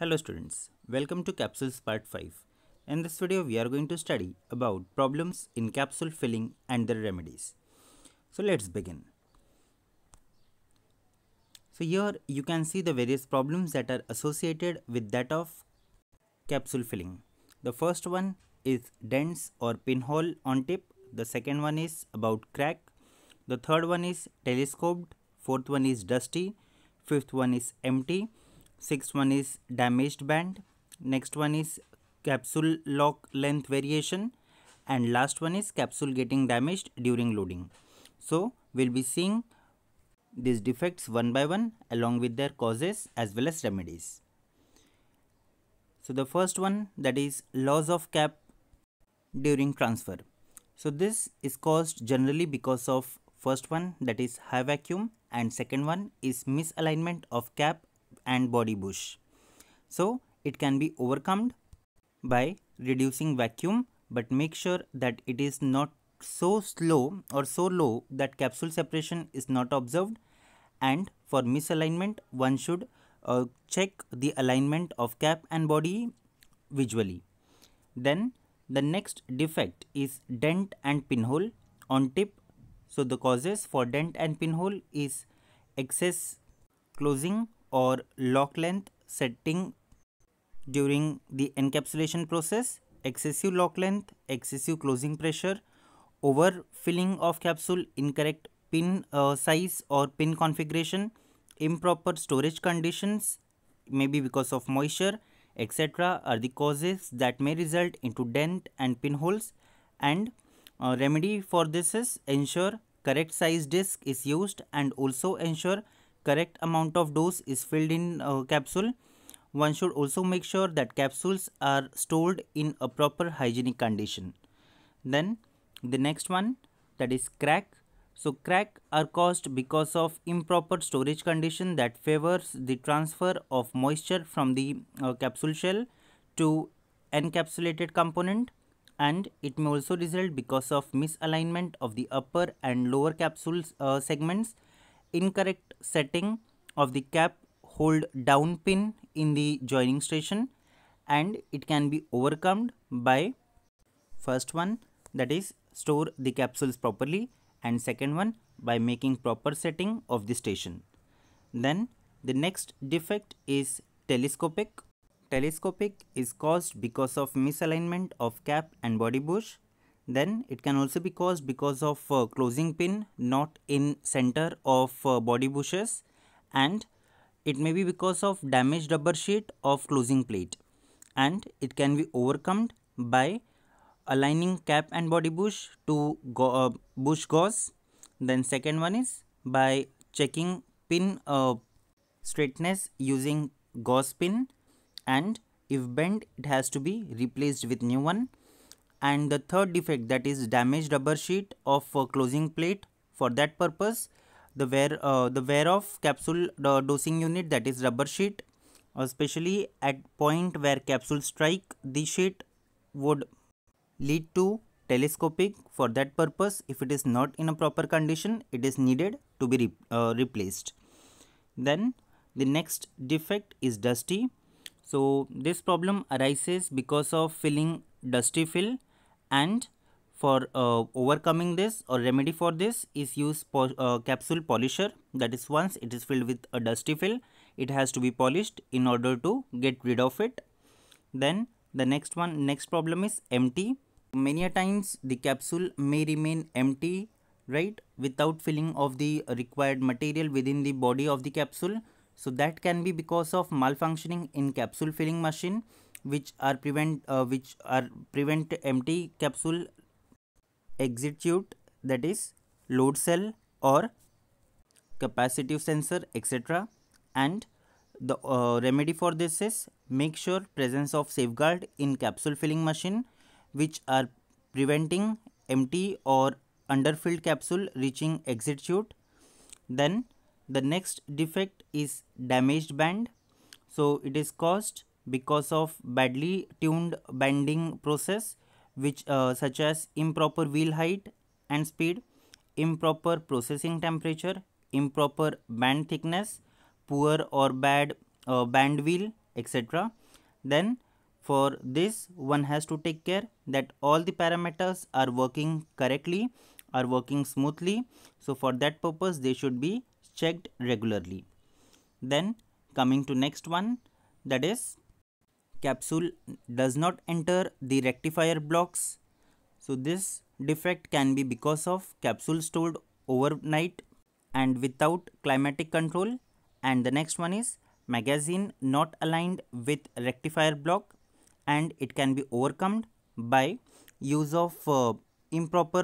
Hello students, welcome to Capsules Part 5. In this video we are going to study about problems in capsule filling and their remedies. So let's begin. So here you can see the various problems that are associated with that of capsule filling. The first one is dents or pinhole on tip, the second one is about crack, the third one is telescoped, fourth one is dusty, fifth one is empty, Sixth one is damaged band. Next one is capsule lock length variation. And last one is capsule getting damaged during loading. So we'll be seeing these defects one by one along with their causes as well as remedies. So the first one that is loss of cap during transfer. So this is caused generally because of first one that is high vacuum and second one is misalignment of cap and body bush. So it can be overcome by reducing vacuum but make sure that it is not so slow or so low that capsule separation is not observed and for misalignment one should uh, check the alignment of cap and body visually. Then the next defect is dent and pinhole on tip. So the causes for dent and pinhole is excess closing or lock length setting during the encapsulation process, excessive lock length, excessive closing pressure, overfilling of capsule, incorrect pin uh, size or pin configuration, improper storage conditions, maybe because of moisture, etc. are the causes that may result into dent and pinholes and uh, remedy for this is ensure correct size disk is used and also ensure correct amount of dose is filled in uh, capsule. One should also make sure that capsules are stored in a proper hygienic condition. Then the next one that is crack. So crack are caused because of improper storage condition that favors the transfer of moisture from the uh, capsule shell to encapsulated component and it may also result because of misalignment of the upper and lower capsules uh, segments incorrect setting of the cap hold down pin in the joining station and it can be overcome by first one that is store the capsules properly and second one by making proper setting of the station. Then the next defect is telescopic. Telescopic is caused because of misalignment of cap and body bush then it can also be caused because of uh, closing pin not in center of uh, body bushes and it may be because of damaged rubber sheet of closing plate and it can be overcome by aligning cap and body bush to go, uh, bush gauze then second one is by checking pin uh, straightness using gauze pin and if bent it has to be replaced with new one and the third defect that is damaged rubber sheet of uh, closing plate for that purpose the wear uh, the wear of capsule the dosing unit that is rubber sheet uh, especially at point where capsule strike the sheet would lead to telescopic for that purpose if it is not in a proper condition it is needed to be re uh, replaced then the next defect is dusty so this problem arises because of filling dusty fill and for uh, overcoming this or remedy for this is use po uh, capsule polisher that is once it is filled with a dusty fill it has to be polished in order to get rid of it then the next one next problem is empty many a times the capsule may remain empty right without filling of the required material within the body of the capsule so that can be because of malfunctioning in capsule filling machine which are prevent uh, which are prevent empty capsule execute that is load cell or capacitive sensor etc and the uh, remedy for this is make sure presence of safeguard in capsule filling machine which are preventing empty or underfilled capsule reaching exit chute then the next defect is damaged band so it is caused because of badly tuned bending process which uh, such as improper wheel height and speed, improper processing temperature, improper band thickness, poor or bad uh, band wheel etc. Then for this one has to take care that all the parameters are working correctly, are working smoothly. So for that purpose they should be checked regularly. Then coming to next one that is capsule does not enter the rectifier blocks. So this defect can be because of capsule stored overnight and without climatic control. And the next one is magazine not aligned with rectifier block and it can be overcome by use of uh, improper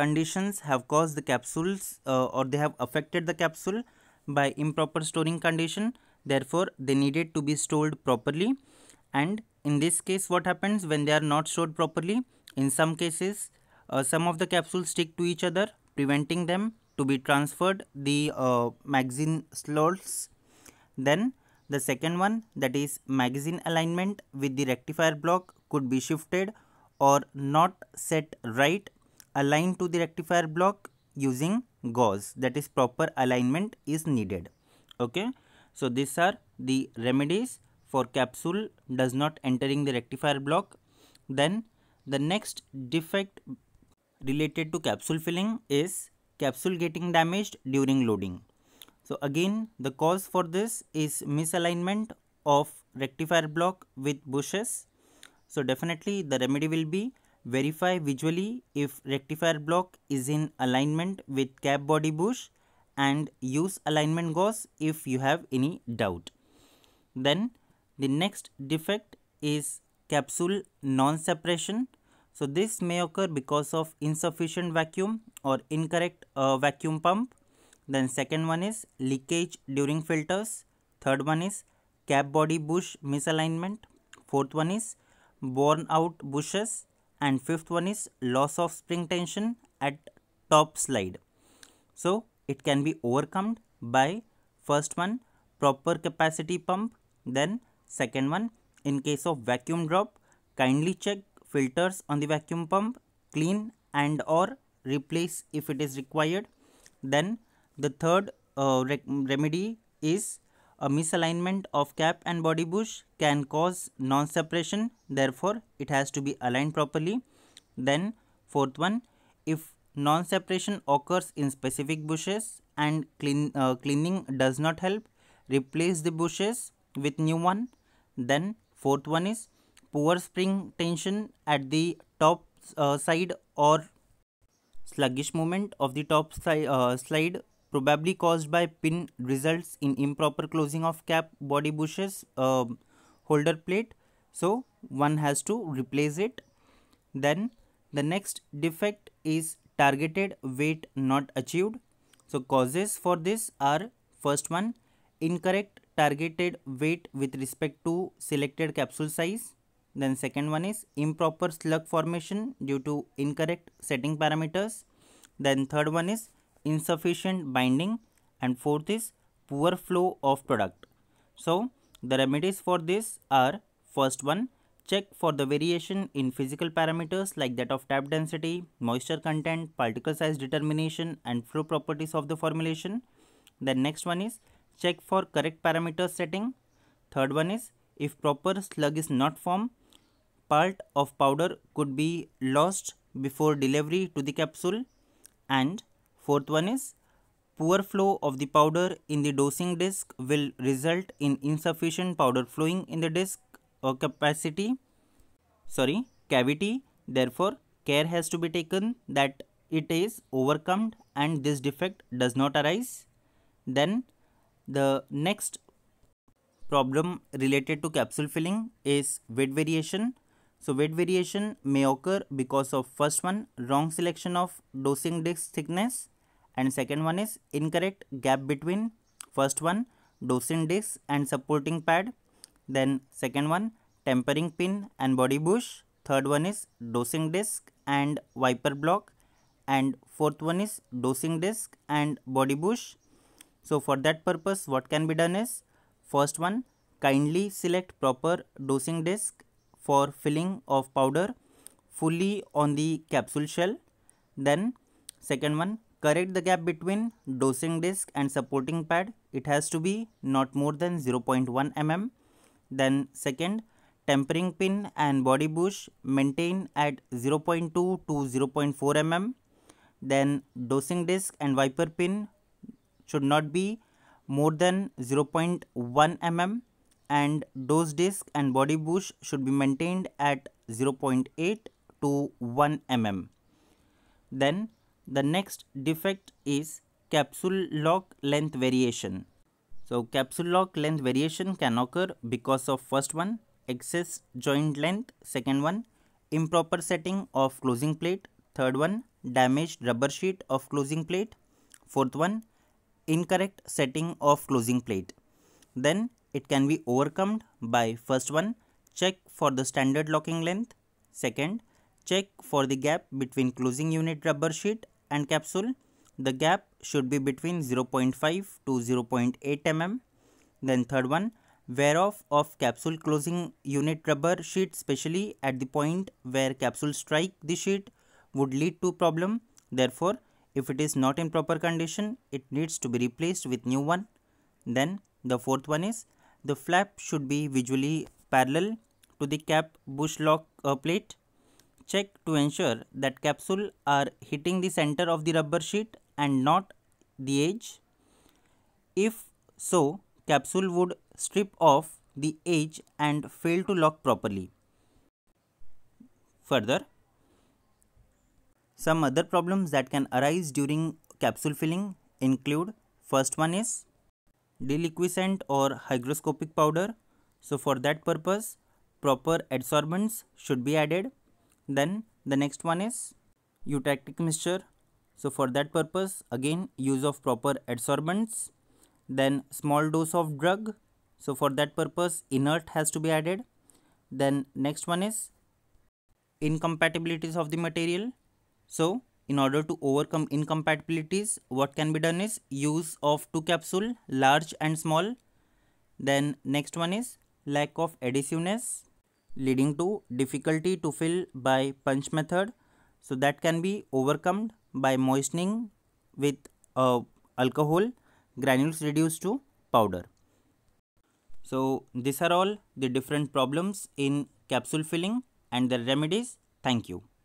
conditions have caused the capsules uh, or they have affected the capsule by improper storing condition therefore they needed to be stored properly and in this case what happens when they are not stored properly in some cases uh, some of the capsules stick to each other preventing them to be transferred the uh, magazine slots then the second one that is magazine alignment with the rectifier block could be shifted or not set right aligned to the rectifier block using gauze that is proper alignment is needed okay so these are the remedies for capsule does not entering the rectifier block. Then the next defect related to capsule filling is capsule getting damaged during loading. So again the cause for this is misalignment of rectifier block with bushes. So definitely the remedy will be verify visually if rectifier block is in alignment with cap body bush and use alignment gauze if you have any doubt. Then the next defect is capsule non-separation. So this may occur because of insufficient vacuum or incorrect uh, vacuum pump. Then second one is leakage during filters. Third one is cap body bush misalignment. Fourth one is worn out bushes. And fifth one is loss of spring tension at top slide. So it can be overcome by first one proper capacity pump then second one in case of vacuum drop kindly check filters on the vacuum pump clean and or replace if it is required then the third uh, re remedy is a misalignment of cap and body bush can cause non-separation therefore it has to be aligned properly then fourth one if Non-separation occurs in specific bushes and clean, uh, cleaning does not help. Replace the bushes with new one. Then fourth one is poor spring tension at the top uh, side or sluggish movement of the top si uh, slide probably caused by pin results in improper closing of cap body bushes uh, holder plate. So one has to replace it. Then the next defect is targeted weight not achieved. So causes for this are first one incorrect targeted weight with respect to selected capsule size. Then second one is improper slug formation due to incorrect setting parameters. Then third one is insufficient binding and fourth is poor flow of product. So the remedies for this are first one Check for the variation in physical parameters like that of tap density, moisture content, particle size determination and flow properties of the formulation. The next one is check for correct parameter setting. Third one is if proper slug is not formed, part of powder could be lost before delivery to the capsule. And fourth one is poor flow of the powder in the dosing disc will result in insufficient powder flowing in the disc or capacity sorry cavity therefore care has to be taken that it is overcome and this defect does not arise then the next problem related to capsule filling is weight variation so weight variation may occur because of first one wrong selection of dosing disc thickness and second one is incorrect gap between first one dosing disc and supporting pad then second one tempering pin and body bush. Third one is dosing disc and wiper block. And fourth one is dosing disc and body bush. So for that purpose what can be done is first one kindly select proper dosing disc for filling of powder fully on the capsule shell. Then second one correct the gap between dosing disc and supporting pad. It has to be not more than 0.1 mm. Then second, tempering pin and body bush maintain at 0.2 to 0.4 mm. Then dosing disc and wiper pin should not be more than 0.1 mm and dose disc and body bush should be maintained at 0.8 to 1 mm. Then the next defect is capsule lock length variation. So capsule lock length variation can occur because of first one excess joint length, second one improper setting of closing plate, third one damaged rubber sheet of closing plate, fourth one incorrect setting of closing plate. Then it can be overcome by first one check for the standard locking length, second check for the gap between closing unit rubber sheet and capsule, the gap should be between 0.5 to 0.8 mm. Then third one, wear off of capsule closing unit rubber sheet specially at the point where capsule strike the sheet would lead to problem. Therefore, if it is not in proper condition, it needs to be replaced with new one. Then the fourth one is the flap should be visually parallel to the cap bush lock uh, plate. Check to ensure that capsule are hitting the center of the rubber sheet and not the edge? If so, capsule would strip off the edge and fail to lock properly. Further, some other problems that can arise during capsule filling include first one is deliquescent or hygroscopic powder. So for that purpose, proper adsorbents should be added. Then the next one is eutectic mixture so for that purpose again use of proper adsorbents then small dose of drug so for that purpose inert has to be added then next one is incompatibilities of the material so in order to overcome incompatibilities what can be done is use of two capsule large and small then next one is lack of adhesiveness leading to difficulty to fill by punch method so that can be overcome by moistening with uh, alcohol granules reduced to powder. So these are all the different problems in capsule filling and the remedies. Thank you.